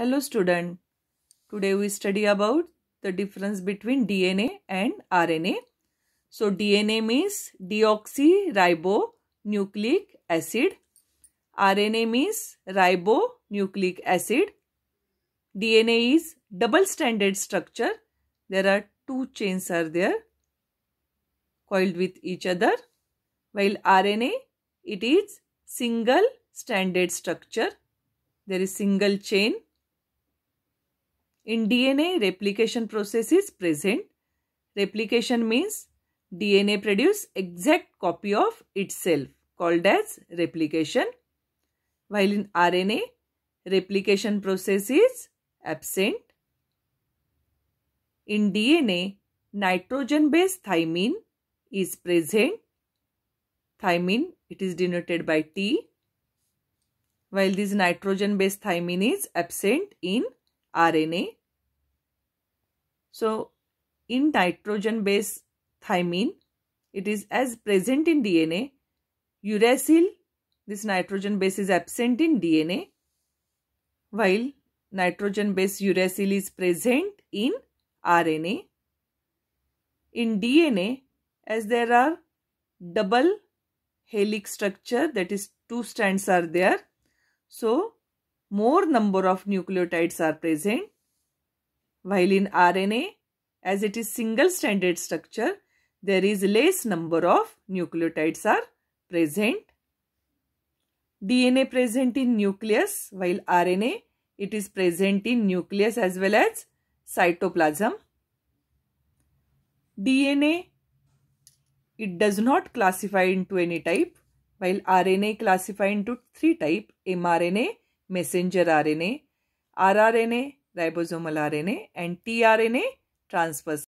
Hello student. Today we study about the difference between DNA and RNA. So DNA means deoxyribonucleic acid. RNA means ribonucleic acid. DNA is double stranded structure. There are two chains are there coiled with each other. While RNA it is single stranded structure. There is single chain in DNA, replication process is present. Replication means DNA produce exact copy of itself called as replication. While in RNA, replication process is absent. In DNA, nitrogen-based thymine is present. Thymine, it is denoted by T. While this nitrogen-based thymine is absent in RNA. So, in nitrogen base thymine, it is as present in DNA. Uracil, this nitrogen base is absent in DNA, while nitrogen base uracil is present in RNA. In DNA, as there are double helix structure, that is two strands are there. So, more number of nucleotides are present while in RNA, as it is single stranded structure, there is less number of nucleotides are present. DNA present in nucleus while RNA it is present in nucleus as well as cytoplasm. DNA it does not classify into any type while RNA classify into three type mRNA, messenger RNA, rRNA ribosomal RNA and tRNA transfer